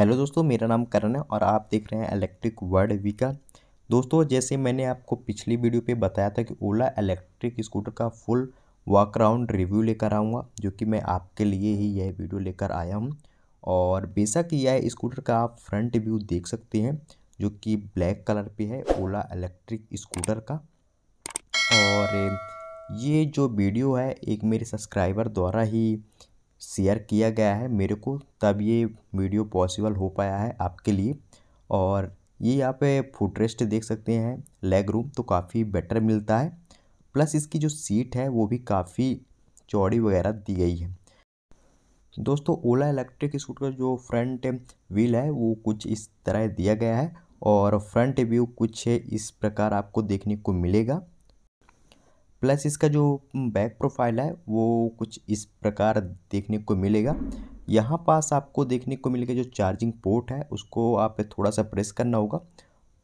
hello दोस्तों मेरा नाम करण है और आप देख रहे हैं इलेक्ट्रिक वर्ड वी का दोस्तों जैसे मैंने आपको पिछली वीडियो पे बताया था कि ओला इलेक्ट्रिक स्कूटर का फुल वॉक राउंड रिव्यू लेकर आऊँगा जो कि मैं आपके लिए ही यह वीडियो लेकर आया हूँ और बेशक यह स्कूटर का आप फ्रंट व्यू देख सकते हैं जो कि ब्लैक कलर पर है ओला इलेक्ट्रिक स्कूटर का और ये जो वीडियो है एक मेरे सब्सक्राइबर द्वारा ही शेयर किया गया है मेरे को तब ये वीडियो पॉसिबल हो पाया है आपके लिए और ये यहाँ पे फुटरेस्ट देख सकते हैं लेग रूम तो काफ़ी बेटर मिलता है प्लस इसकी जो सीट है वो भी काफ़ी चौड़ी वगैरह दी गई है दोस्तों ओला इलेक्ट्रिक स्कूटर का जो फ्रंट व्हील है वो कुछ इस तरह दिया गया है और फ्रंट व्यू कुछ इस प्रकार आपको देखने को मिलेगा प्लस इसका जो बैक प्रोफाइल है वो कुछ इस प्रकार देखने को मिलेगा यहाँ पास आपको देखने को मिलेगा जो चार्जिंग पोर्ट है उसको आप थोड़ा सा प्रेस करना होगा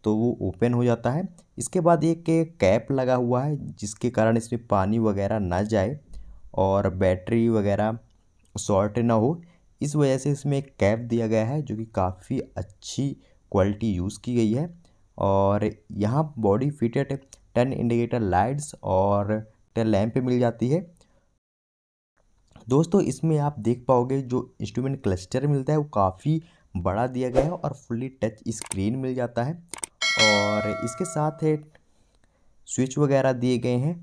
तो वो ओपन हो जाता है इसके बाद एक कैप लगा हुआ है जिसके कारण इसमें पानी वगैरह ना जाए और बैटरी वगैरह शॉर्ट ना हो इस वजह से इसमें एक कैप दिया गया है जो कि काफ़ी अच्छी क्वालिटी यूज़ की गई है और यहाँ body fitted ten indicator lights और टेन लैम्प मिल जाती है दोस्तों इसमें आप देख पाओगे जो इंस्ट्रूमेंट क्लस्टर मिलता है वो काफ़ी बड़ा दिया गया है और फुल्ली टच स्क्रीन मिल जाता है और इसके साथ है स्विच वगैरह दिए गए हैं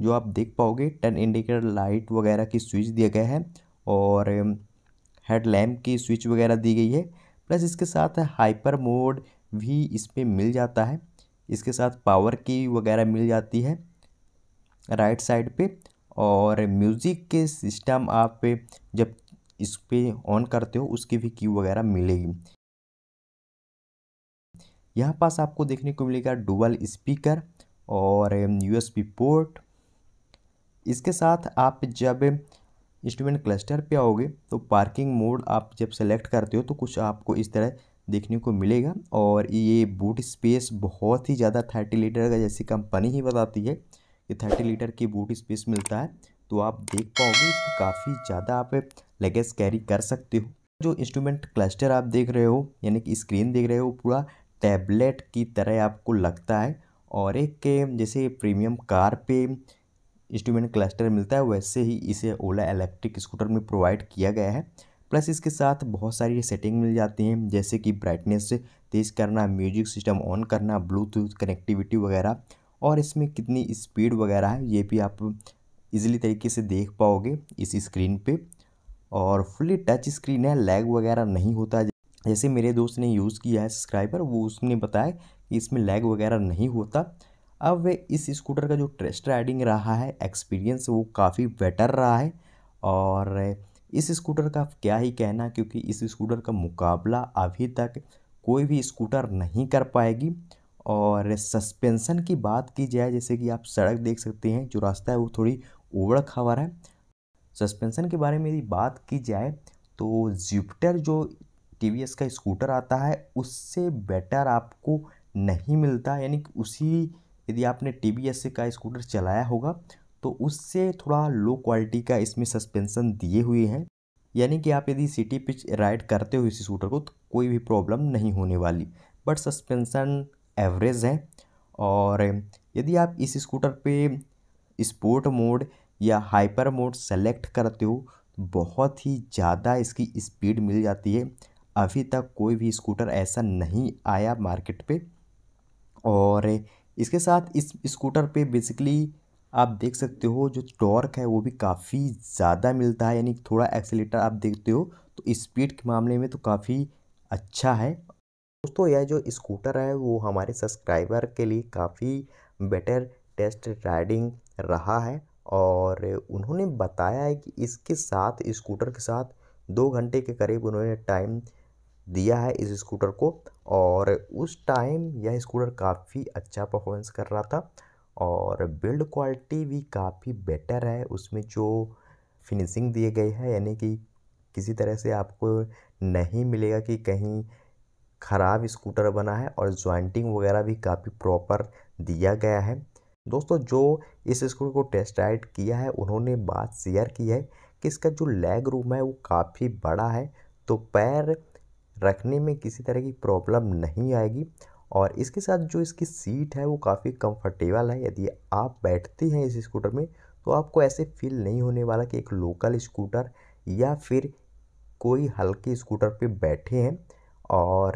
जो आप देख पाओगे टेन इंडिकेटर लाइट वगैरह की स्विच दिया गया है और हेड लैम्प की स्विच वगैरह दी गई है प्लस इसके साथ हाइपर मोड भी इसमें मिल जाता है इसके साथ पावर की वगैरह मिल जाती है राइट साइड पे और म्यूज़िक के सिस्टम आप जब इस पर ऑन करते हो उसकी भी की वगैरह मिलेगी यहाँ पास आपको देखने को मिलेगा डुबल स्पीकर और यूएसबी पोर्ट इसके साथ आप जब इंस्ट्रूमेंट क्लस्टर पे आओगे तो पार्किंग मोड आप जब सेलेक्ट करते हो तो कुछ आपको इस तरह देखने को मिलेगा और ये बूट स्पेस बहुत ही ज़्यादा थर्टी लीटर का जैसी कंपनी ही बताती है कि थर्टी लीटर की बूट स्पेस मिलता है तो आप देख पाओगे काफ़ी ज़्यादा आप लगेज कैरी कर सकते हो जो इंस्ट्रूमेंट क्लस्टर आप देख रहे हो यानी कि स्क्रीन देख रहे हो पूरा टैबलेट की तरह आपको लगता है और एक जैसे प्रीमियम कार पे इंस्ट्रूमेंट क्लस्टर मिलता है वैसे ही इसे ओला इलेक्ट्रिक स्कूटर में प्रोवाइड किया गया है प्लस इसके साथ बहुत सारी सेटिंग मिल जाती हैं जैसे कि ब्राइटनेस तेज़ करना म्यूजिक सिस्टम ऑन करना ब्लूटूथ कनेक्टिविटी वगैरह और इसमें कितनी स्पीड वगैरह है ये भी आप इजीली तरीके से देख पाओगे इस स्क्रीन पे और फुली टच स्क्रीन है लैग वगैरह नहीं होता जैसे मेरे दोस्त ने यूज़ किया है सब्सक्राइबर वो उसने बताया कि इसमें लैग वगैरह नहीं होता अब वे इस स्कूटर का जो टेस्ट राइडिंग रहा है एक्सपीरियंस वो काफ़ी बेटर रहा है और इस स्कूटर का क्या ही कहना क्योंकि इस स्कूटर का मुकाबला अभी तक कोई भी स्कूटर नहीं कर पाएगी और सस्पेंसन की बात की जाए जैसे कि आप सड़क देख सकते हैं जो रास्ता है वो थोड़ी ओवड़ खबर है सस्पेंसन के बारे में यदि बात की जाए तो जुपिटर जो टी का स्कूटर आता है उससे बेटर आपको नहीं मिलता यानी उसी यदि आपने टी का स्कूटर चलाया होगा तो उससे थोड़ा लो क्वालिटी का इसमें सस्पेंसन दिए हुए हैं यानी कि आप यदि सिटी पिच राइड करते हो इसी स्कूटर को तो कोई भी प्रॉब्लम नहीं होने वाली बट सस्पेंसन एवरेज है और यदि आप इस स्कूटर पे स्पोर्ट मोड या हाइपर मोड सेलेक्ट करते हो तो बहुत ही ज़्यादा इसकी स्पीड मिल जाती है अभी तक कोई भी स्कूटर ऐसा नहीं आया मार्केट पे और इसके साथ इस स्कूटर पे बेसिकली आप देख सकते हो जो टॉर्क है वो भी काफ़ी ज़्यादा मिलता है यानी थोड़ा एक्सीटर आप देखते हो तो स्पीड के मामले में तो काफ़ी अच्छा है दोस्तों यह जो स्कूटर है वो हमारे सब्सक्राइबर के लिए काफ़ी बेटर टेस्ट राइडिंग रहा है और उन्होंने बताया है कि इसके साथ स्कूटर के साथ दो घंटे के करीब उन्होंने टाइम दिया है इस स्कूटर को और उस टाइम यह स्कूटर काफ़ी अच्छा परफॉर्मेंस कर रहा था और बिल्ड क्वालिटी भी काफ़ी बेटर है उसमें जो फिनिशिंग दिए गए हैं यानी कि किसी तरह से आपको नहीं मिलेगा कि कहीं ख़राब स्कूटर बना है और ज्वाइंटिंग वगैरह भी काफ़ी प्रॉपर दिया गया है दोस्तों जो इस स्कूटर को टेस्ट राइड किया है उन्होंने बात शेयर की है कि इसका जो लेग रूम है वो काफ़ी बड़ा है तो पैर रखने में किसी तरह की प्रॉब्लम नहीं आएगी और इसके साथ जो इसकी सीट है वो काफ़ी कंफर्टेबल है यदि आप बैठते हैं इस स्कूटर में तो आपको ऐसे फील नहीं होने वाला कि एक लोकल स्कूटर या फिर कोई हल्के स्कूटर पे बैठे हैं और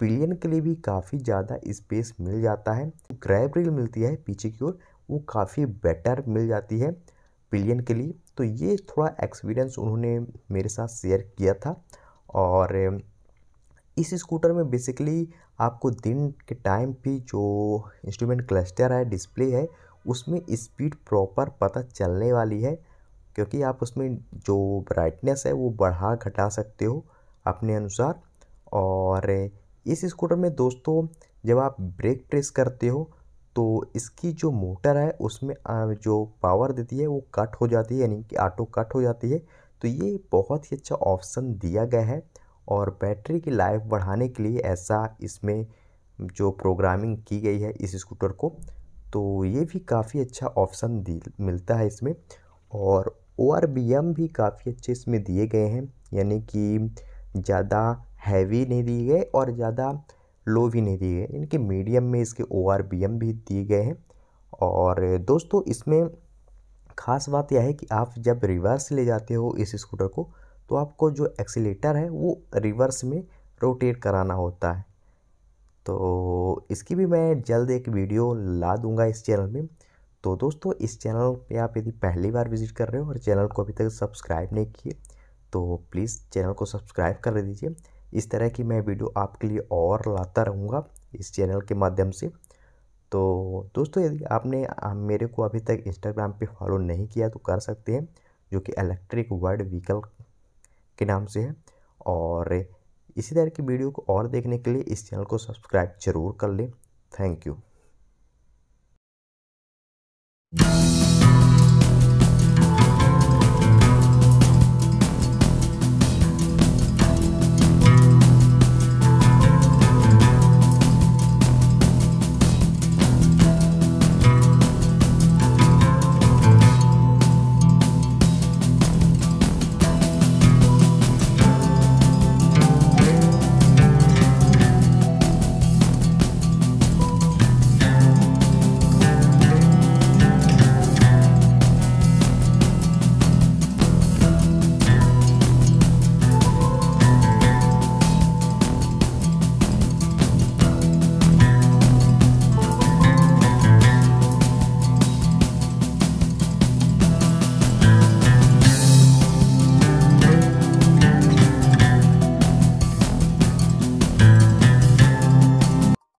पिलियन के लिए भी काफ़ी ज़्यादा स्पेस मिल जाता है ग्रैब रिल मिलती है पीछे की ओर वो काफ़ी बेटर मिल जाती है पिलियन के लिए तो ये थोड़ा एक्सपीरियंस उन्होंने मेरे साथ शेयर किया था और इस स्कूटर में बेसिकली आपको दिन के टाइम भी जो इंस्ट्रूमेंट क्लस्टर है डिस्प्ले है उसमें स्पीड प्रॉपर पता चलने वाली है क्योंकि आप उसमें जो ब्राइटनेस है वो बढ़ा घटा सकते हो अपने अनुसार और इस स्कूटर में दोस्तों जब आप ब्रेक प्रेस करते हो तो इसकी जो मोटर है उसमें जो पावर देती है वो कट हो जाती है यानी कि ऑटो कट हो जाती है तो ये बहुत ही अच्छा ऑप्शन दिया गया है और बैटरी की लाइफ बढ़ाने के लिए ऐसा इसमें जो प्रोग्रामिंग की गई है इस स्कूटर को तो ये भी काफ़ी अच्छा ऑप्शन मिलता है इसमें और ओ भी काफ़ी अच्छे इसमें दिए गए हैं यानी कि ज़्यादा हैवी नहीं दिए गए और ज़्यादा लो भी नहीं दिए गए यानी कि मीडियम में इसके ओ भी दिए गए हैं और दोस्तों इसमें ख़ास बात यह है कि आप जब रिवर्स ले जाते हो इस स्कूटर को तो आपको जो एक्सीटर है वो रिवर्स में रोटेट कराना होता है तो इसकी भी मैं जल्द एक वीडियो ला दूंगा इस चैनल में तो दोस्तों इस चैनल पे आप यदि पहली बार विजिट कर रहे हो और चैनल को अभी तक सब्सक्राइब नहीं किए तो प्लीज़ चैनल को सब्सक्राइब कर दीजिए इस तरह की मैं वीडियो आपके लिए और लाता रहूँगा इस चैनल के माध्यम से तो दोस्तों यदि आपने मेरे को अभी तक इंस्टाग्राम पे फॉलो नहीं किया तो कर सकते हैं जो कि इलेक्ट्रिक वर्ड व्हीकल के नाम से है और इसी तरह की वीडियो को और देखने के लिए इस चैनल को सब्सक्राइब जरूर कर लें थैंक यू